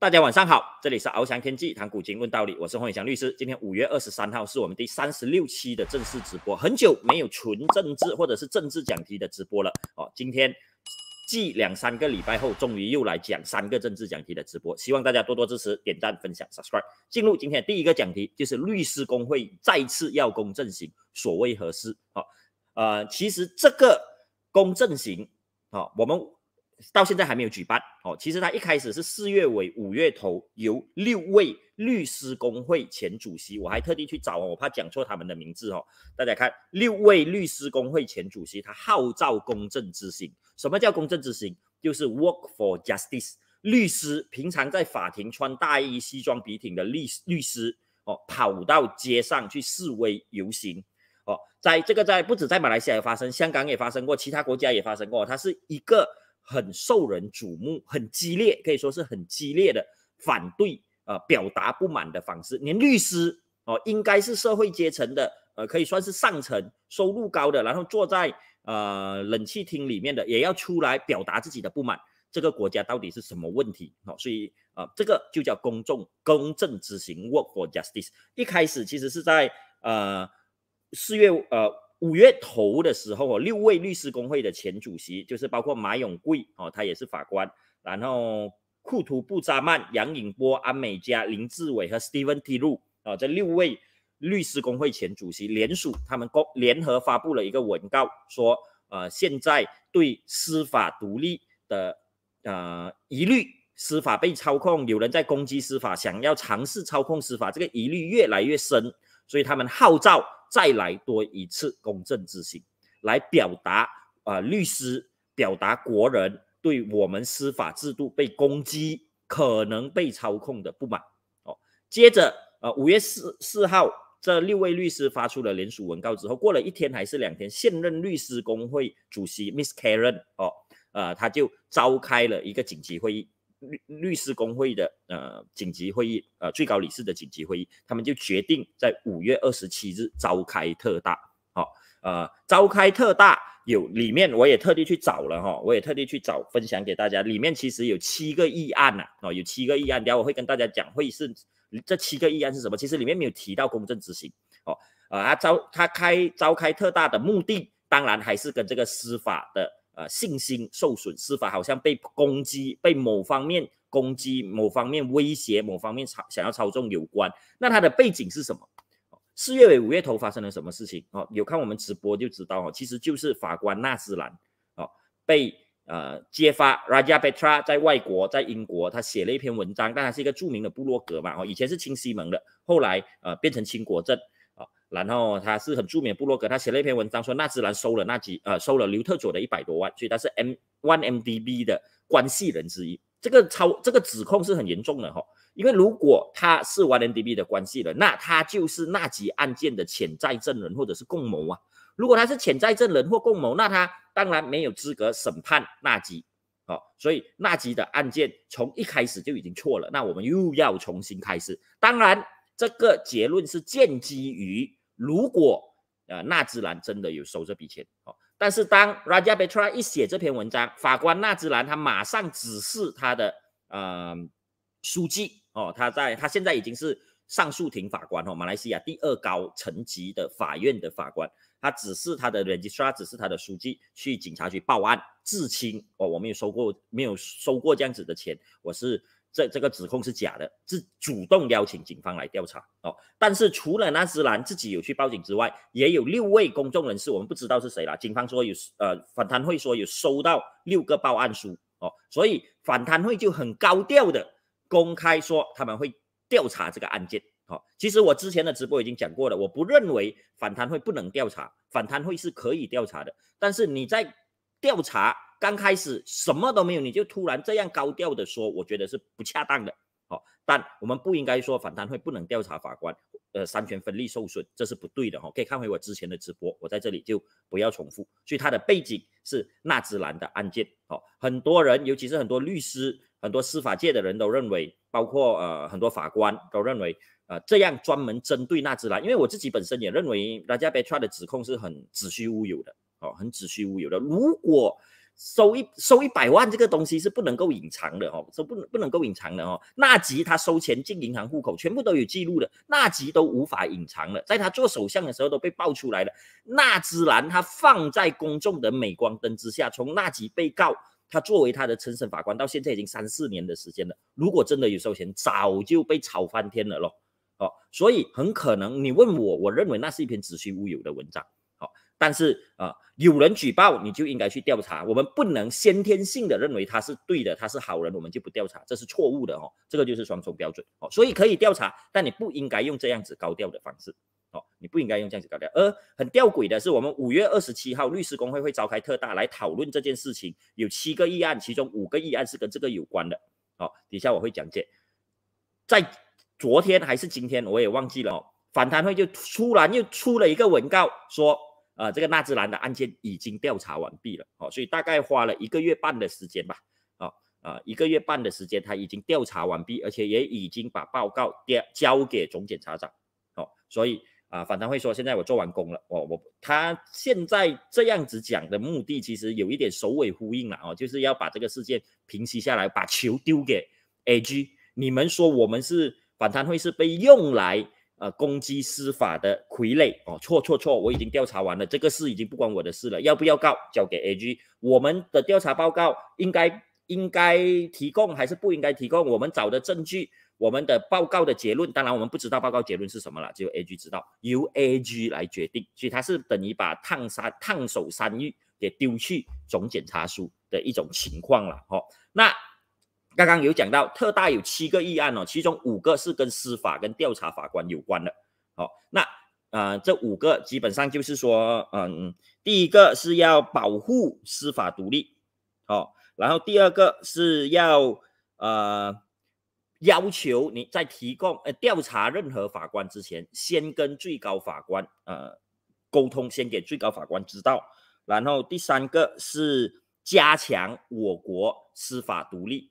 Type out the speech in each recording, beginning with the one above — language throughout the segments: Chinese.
大家晚上好，这里是翱翔天际谈古今问道理，我是黄永翔律师。今天五月二十三号是我们第三十六期的正式直播，很久没有纯政治或者是政治讲题的直播了哦。今天继两三个礼拜后，终于又来讲三个政治讲题的直播，希望大家多多支持点赞分享 subscribe。进入今天第一个讲题就是律师工会再次要公正行，所谓何事？哦，呃，其实这个公正行哦，我们。到现在还没有举办哦。其实他一开始是四月尾、五月头，由六位律师工会前主席，我还特地去找我怕讲错他们的名字哦。大家看，六位律师工会前主席，他号召公正执行。什么叫公正执行？就是 work for justice。律师平常在法庭穿大衣、西装笔挺的律律师哦，跑到街上去示威游行哦。在这个在不止在马来西亚发生，香港也发生过，其他国家也发生过。它是一个。很受人瞩目，很激烈，可以说是很激烈的反对啊，表达不满的方式。连律师哦，应该是社会阶层的，呃，可以算是上层，收入高的，然后坐在呃冷气厅里面的，也要出来表达自己的不满。这个国家到底是什么问题？哦，所以啊，这个就叫公众公正执行 （work for justice）。一开始其实是在呃四月呃。五月头的时候，哦，六位律师工会的前主席，就是包括马永贵，哦，他也是法官，然后库图布扎曼、杨颖波、安美佳、林志伟和 Steven T. 路，啊，这六位律师工会前主席联署，他们公联合发布了一个文告，说，呃，现在对司法独立的呃疑虑，司法被操控，有人在攻击司法，想要尝试操控司法，这个疑虑越来越深，所以他们号召。再来多一次公正执行，来表达啊，律师表达国人对我们司法制度被攻击、可能被操控的不满哦。接着，呃，五月四四号，这六位律师发出了联署文告之后，过了一天还是两天，现任律师工会主席 Miss Karen 哦，呃，他就召开了一个紧急会议。律律师工会的呃紧急会议，呃最高理事的紧急会议，他们就决定在五月二十七日召开特大，哦，呃召开特大有里面我也特地去找了哈，我也特地去找分享给大家，里面其实有七个议案呐，哦有七个议案，等下我会跟大家讲会议是这七个议案是什么，其实里面没有提到公正执行，哦啊招他开召开特大的目的，当然还是跟这个司法的。呃，信心受损，司法好像被攻击，被某方面攻击，某方面威胁，某方面操想要操纵有关。那它的背景是什么？四月尾、五月头发生了什么事情？哦，有看我们直播就知道哦，其实就是法官纳兹兰哦被呃揭发，Raja Petra 在外国，在英国，他写了一篇文章，但他是一个著名的布洛格嘛哦，以前是亲西盟的，后来呃变成亲国政，然后他是很著名布洛格，他写了一篇文章说纳兹兰收了纳吉呃收了刘特佐的一百多万，所以他是 M One MDB 的关系人之一。这个超这个指控是很严重的哈，因为如果他是 One MDB 的关系人，那他就是纳吉案件的潜在证人或者是共谋啊。如果他是潜在证人或共谋，那他当然没有资格审判纳吉哦。所以纳吉的案件从一开始就已经错了，那我们又要重新开始。当然这个结论是建基于。如果呃纳兹兰真的有收这笔钱哦，但是当 r a j a b e t r a 一写这篇文章，法官纳兹兰他马上指示他的呃书记哦，他在他现在已经是上诉庭法官哦，马来西亚第二高层级的法院的法官，他指示他的 r e g i s t r a 指示他的书记去警察局报案自清哦，我没有收过，没有收过这样子的钱，我是。这这个指控是假的，是主动邀请警方来调查哦。但是除了纳斯兰自己有去报警之外，也有六位公众人士，我们不知道是谁了。警方说有呃，反贪会说有收到六个报案书哦，所以反贪会就很高调的公开说他们会调查这个案件哦。其实我之前的直播已经讲过了，我不认为反贪会不能调查，反贪会是可以调查的，但是你在调查。刚开始什么都没有，你就突然这样高调的说，我觉得是不恰当的，哦，但我们不应该说反贪会不能调查法官，呃，三权分立受损，这是不对的，哈，可以看回我之前的直播，我在这里就不要重复，所以它的背景是纳兹兰的案件，哦，很多人，尤其是很多律师、很多司法界的人都认为，包括呃很多法官都认为，呃，这样专门针对纳兹兰，因为我自己本身也认为拉贾贝特的指控是很子虚乌有的，哦，很子虚乌有的，如果。收一收一百万这个东西是不能够隐藏的哦，是不能不能够隐藏的哦。纳吉他收钱进银行户口，全部都有记录的，纳吉都无法隐藏了，在他做首相的时候都被爆出来了。纳兹兰他放在公众的镁光灯之下，从纳吉被告，他作为他的陈审法官到现在已经三四年的时间了，如果真的有收钱，早就被炒翻天了咯。哦，所以很可能你问我，我认为那是一篇子虚乌有的文章。但是啊，有人举报你就应该去调查，我们不能先天性的认为他是对的，他是好人，我们就不调查，这是错误的哦。这个就是双重标准哦。所以可以调查，但你不应该用这样子高调的方式哦，你不应该用这样子高调。而很吊诡的是，我们五月二十七号律师工会会召开特大来讨论这件事情，有七个议案，其中五个议案是跟这个有关的哦。底下我会讲解，在昨天还是今天，我也忘记了哦。反贪会就突然又出了一个文告说。呃，这个纳兹兰的案件已经调查完毕了，哦，所以大概花了一个月半的时间吧，啊，呃，一个月半的时间他已经调查完毕，而且也已经把报告交交给总检察长，哦，所以啊，反贪会说现在我做完工了，我我他现在这样子讲的目的其实有一点首尾呼应了哦，就是要把这个事件平息下来，把球丢给 A G，你们说我们是反贪会是被用来？呃，攻击司法的傀儡哦，错错错，我已经调查完了，这个事已经不关我的事了，要不要告？交给 A G，我们的调查报告应该应该提供还是不应该提供？我们找的证据，我们的报告的结论，当然我们不知道报告结论是什么了，只有 A G 知道，由 A G 来决定，所以他是等于把烫山烫手山芋给丢去总检察署的一种情况了，哦，那。刚刚有讲到特大有七个议案哦，其中五个是跟司法跟调查法官有关的。好，那呃，这五个基本上就是说，嗯，第一个是要保护司法独立，好，然后第二个是要呃要求你在提供呃调查任何法官之前，先跟最高法官呃沟通，先给最高法官知道。然后第三个是加强我国司法独立。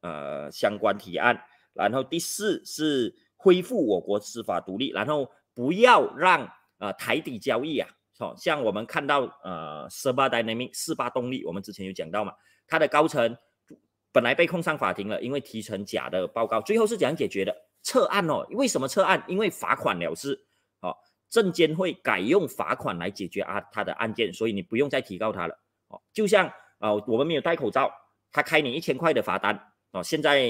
呃，相关提案，然后第四是恢复我国司法独立，然后不要让呃台底交易啊，哦，像我们看到呃，四八 i c 四八动力，我们之前有讲到嘛，他的高层本来被控上法庭了，因为提成假的报告，最后是怎样解决的？撤案哦，为什么撤案？因为罚款了事，哦，证监会改用罚款来解决啊他的案件，所以你不用再提告他了，哦，就像呃，我们没有戴口罩，他开你一千块的罚单。哦，现在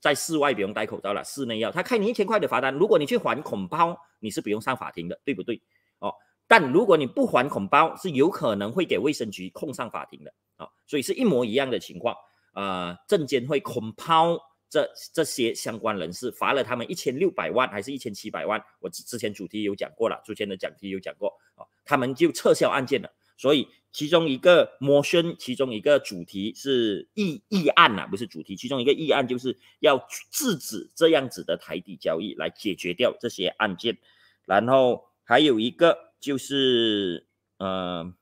在室外不用戴口罩了，室内要。他开你一千块的罚单，如果你去还恐包，你是不用上法庭的，对不对？哦，但如果你不还恐包，是有可能会给卫生局控上法庭的哦，所以是一模一样的情况。呃，证监会恐包这这些相关人士罚了他们一千六百万还是一千七百万，我之前主题有讲过了，之前的讲题有讲过哦，他们就撤销案件了，所以。其中一个 motion，其中一个主题是议议案呐，不是主题。其中一个议案就是要制止这样子的台底交易来解决掉这些案件，然后还有一个就是，呃，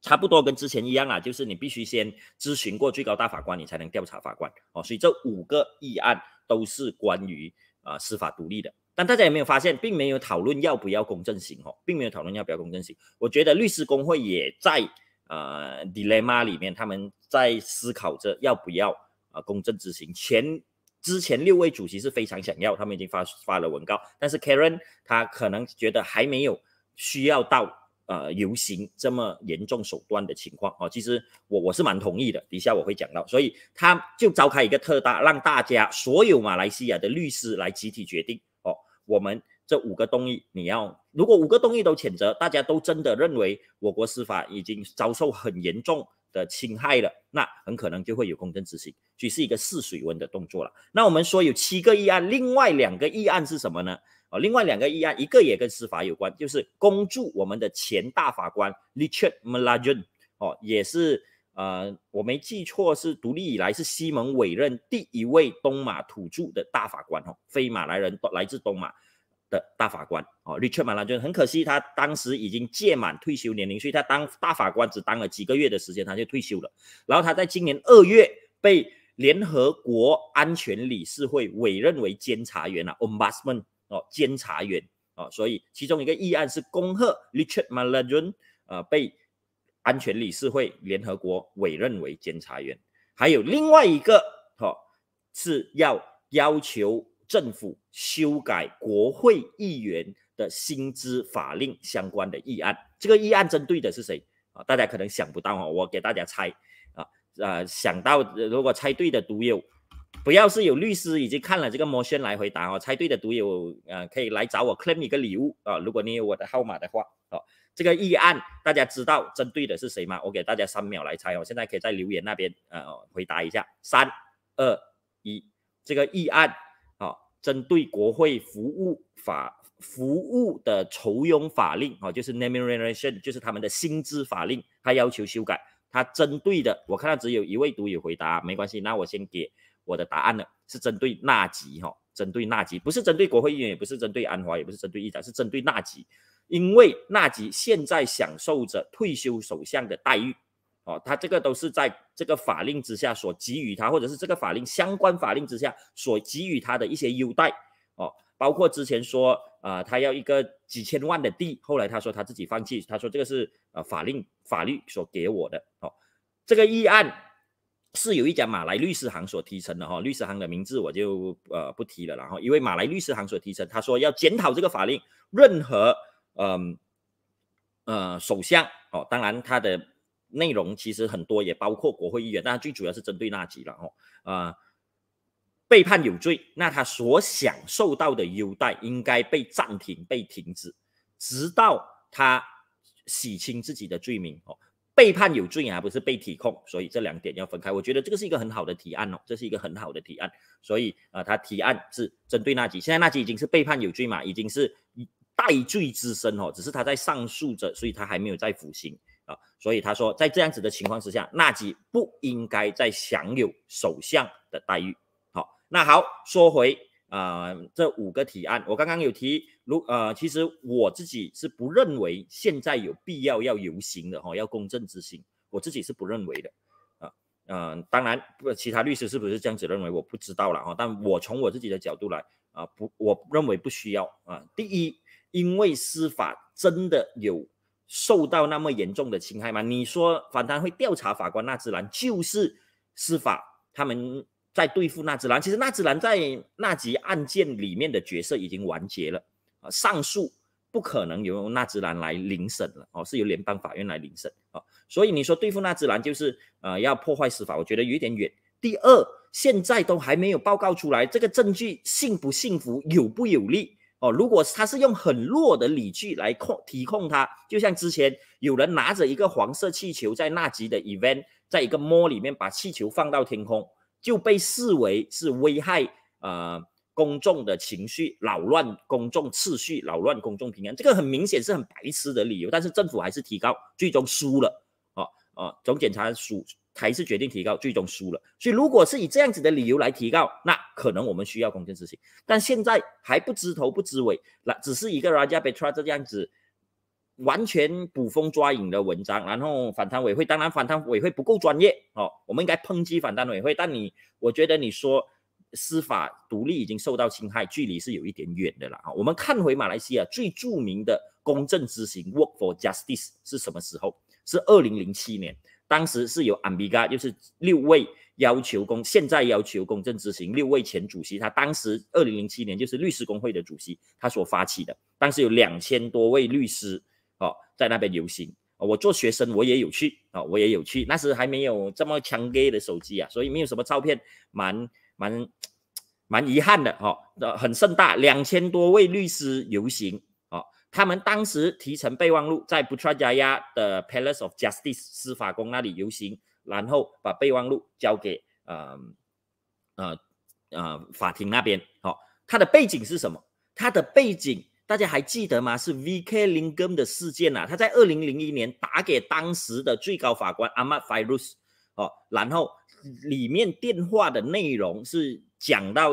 差不多跟之前一样啊，就是你必须先咨询过最高大法官，你才能调查法官哦。所以这五个议案都是关于啊司法独立的。但大家有没有发现，并没有讨论要不要公正行哦，并没有讨论要不要公正行。我觉得律师工会也在呃 dilemma 里面，他们在思考着要不要呃公正执行。前之前六位主席是非常想要，他们已经发发了文告。但是 Karen 他可能觉得还没有需要到呃游行这么严重手段的情况哦。其实我我是蛮同意的，底下我会讲到，所以他就召开一个特大，让大家所有马来西亚的律师来集体决定。我们这五个动议，你要如果五个动议都谴责，大家都真的认为我国司法已经遭受很严重的侵害了，那很可能就会有公正执行，就是一个试水温的动作了。那我们说有七个议案，另外两个议案是什么呢？哦，另外两个议案，一个也跟司法有关，就是恭祝我们的前大法官 Richard Mulgan 哦，也是。呃，我没记错，是独立以来是西蒙委任第一位东马土著的大法官哦，非马来人，来自东马的大法官哦，Richard Maladin，很可惜他当时已经届满退休年龄，所以他当大法官只当了几个月的时间，他就退休了。然后他在今年二月被联合国安全理事会委任为监察员啊 a m b a s s a d 哦，监察员哦，所以其中一个议案是恭贺 Richard Maladin 啊被。安全理事会，联合国委任为监察员，还有另外一个哈是要要求政府修改国会议员的薪资法令相关的议案。这个议案针对的是谁啊？大家可能想不到哦，我给大家猜啊啊，想到如果猜对的独友，不要是有律师已经看了这个魔型来回答哦，猜对的独友啊可以来找我，claim 你个礼物啊。如果你有我的号码的话，好。这个议案大家知道针对的是谁吗？我给大家三秒来猜，我现在可以在留言那边呃回答一下。三二一，这个议案啊，针对国会服务法服务的酬佣法令哦，就是 naming r e l a t i o n 就是他们的薪资法令，他要求修改。他针对的，我看到只有一位读友回答，没关系，那我先给我的答案了，是针对纳吉哈，针对纳吉，不是针对国会议员，也不是针对安华，也不是针对议长，是针对纳吉。因为纳吉现在享受着退休首相的待遇，哦，他这个都是在这个法令之下所给予他，或者是这个法令相关法令之下所给予他的一些优待，哦，包括之前说啊，他要一个几千万的地，后来他说他自己放弃，他说这个是呃法令法律所给我的，哦，这个议案是有一家马来律师行所提成的哈，律师行的名字我就呃不提了，然后因为马来律师行所提成，他说要检讨这个法令，任何。嗯呃，首相哦，当然他的内容其实很多，也包括国会议员，但最主要是针对纳吉了哦。啊，被判有罪，那他所享受到的优待应该被暂停、被停止，直到他洗清自己的罪名哦。被判有罪啊，不是被提控，所以这两点要分开。我觉得这个是一个很好的提案哦，这是一个很好的提案。所以啊，他提案是针对纳吉，现在纳吉已经是被判有罪嘛，已经是。戴罪之身哦，只是他在上诉着，所以他还没有在服刑啊，所以他说在这样子的情况之下，纳吉不应该再享有首相的待遇。好，那好说回啊，这五个提案，我刚刚有提，如呃，其实我自己是不认为现在有必要要游行的哈，要公正之行，我自己是不认为的啊，嗯，当然不，其他律师是不是这样子认为，我不知道了哈，但我从我自己的角度来啊，不，我认为不需要啊，第一。因为司法真的有受到那么严重的侵害吗？你说反贪会调查法官纳兹兰，就是司法他们在对付纳兹兰。其实纳兹兰在那集案件里面的角色已经完结了啊，上诉不可能由纳兹兰来领审了哦，是由联邦法院来领审啊。所以你说对付纳兹兰就是呃要破坏司法，我觉得有点远。第二，现在都还没有报告出来，这个证据信不信服，有不有利。哦，如果他是用很弱的理据来控提控他，就像之前有人拿着一个黄色气球在纳吉的 event，在一个 Mo 里面把气球放到天空，就被视为是危害呃公众的情绪、扰乱公众秩序、扰乱公众平安，这个很明显是很白痴的理由，但是政府还是提高，最终输了。哦哦，总检察署还是决定提高，最终输了。所以，如果是以这样子的理由来提高，那可能我们需要公正执行。但现在还不知头不知尾，那只是一个 r a j a b e t r a 这样子完全捕风抓影的文章。然后，反贪委会当然反贪委会不够专业哦，我们应该抨击反贪委会。但你，我觉得你说司法独立已经受到侵害，距离是有一点远的了啊。我们看回马来西亚最著名的公正执行 Work for Justice 是什么时候？是二零零七年。当时是有 Ambiga，就是六位要求公，现在要求公正执行六位前主席，他当时二零零七年就是律师工会的主席，他所发起的，当时有两千多位律师哦在那边游行，我做学生我也有去啊，我也有去，那时还没有这么强哥的手机啊，所以没有什么照片，蛮蛮蛮遗憾的哈，很盛大，两千多位律师游行。他们当时提成备忘录，在布加 a 的 Palace of Justice（ 司法宫）那里游行，然后把备忘录交给呃呃呃法庭那边。好，它的背景是什么？它的背景大家还记得吗？是 V.K. 林根的事件呐。他在二零零一年打给当时的最高法官 Ahmad f i r u s z 哦，然后里面电话的内容是讲到。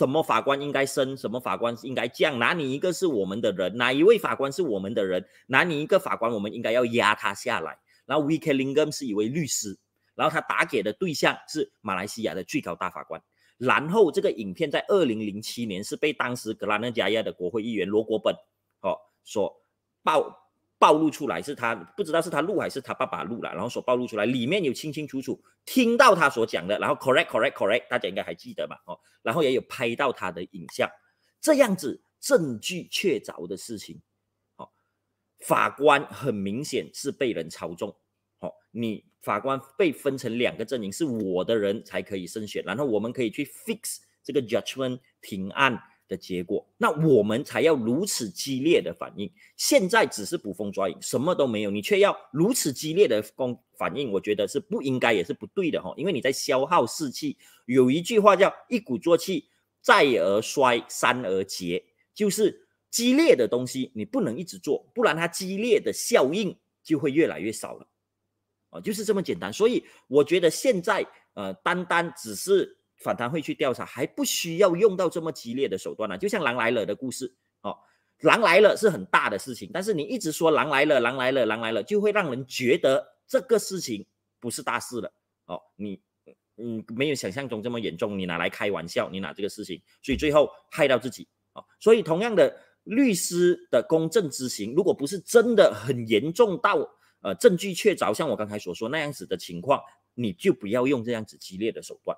什么法官应该升，什么法官应该降？哪里一个是我们的人，哪一位法官是我们的人？哪里一个法官，我们应该要压他下来。然后 V K Lingam 是一位律师，然后他打给的对象是马来西亚的最高大法官。然后这个影片在二零零七年是被当时格拉纳加亚的国会议员罗国本哦所报。暴露出来是他不知道是他录还是他爸爸录了，然后所暴露出来里面有清清楚楚听到他所讲的，然后 correct correct correct，大家应该还记得吧？哦，然后也有拍到他的影像，这样子证据确凿的事情，哦，法官很明显是被人操纵，哦，你法官被分成两个阵营，是我的人才可以胜选，然后我们可以去 fix 这个 judgment 案。的结果，那我们才要如此激烈的反应。现在只是捕风抓影，什么都没有，你却要如此激烈的攻反应，我觉得是不应该，也是不对的哈。因为你在消耗士气。有一句话叫“一鼓作气，再而衰，三而竭”，就是激烈的东西你不能一直做，不然它激烈的效应就会越来越少了。哦，就是这么简单。所以我觉得现在，呃，单单只是。反贪会去调查，还不需要用到这么激烈的手段呢。就像狼来了的故事，哦，狼来了是很大的事情，但是你一直说狼来了，狼来了，狼来了，就会让人觉得这个事情不是大事了，哦，你，嗯，没有想象中这么严重，你拿来开玩笑，你拿这个事情，所以最后害到自己，哦，所以同样的，律师的公正执行，如果不是真的很严重到，呃，证据确凿，像我刚才所说那样子的情况，你就不要用这样子激烈的手段。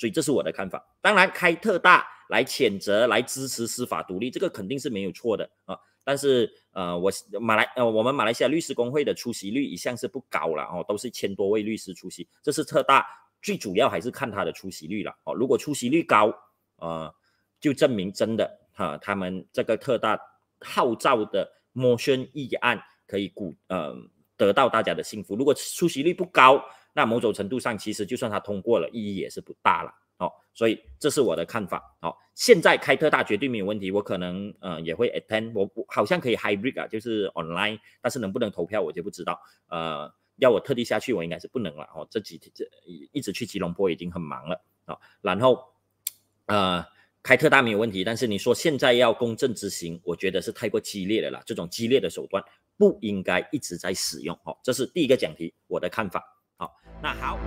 所以这是我的看法。当然，开特大来谴责、来支持司法独立，这个肯定是没有错的啊。但是，呃，我马来呃，我们马来西亚律师工会的出席率一向是不高了哦，都是千多位律师出席。这是特大最主要还是看他的出席率了哦。如果出席率高啊，就证明真的哈，他们这个特大号召的默宣议案可以鼓呃得到大家的信服。如果出席率不高，那某种程度上，其实就算他通过了，意义也是不大了哦。所以这是我的看法哦。现在开特大绝对没有问题，我可能呃也会 attend，我我好像可以 hybrid 啊，就是 online，但是能不能投票我就不知道。呃，要我特地下去，我应该是不能了哦。这几天这一直去吉隆坡已经很忙了哦，然后呃，开特大没有问题，但是你说现在要公正执行，我觉得是太过激烈的了。这种激烈的手段不应该一直在使用哦。这是第一个讲题，我的看法。好，那好。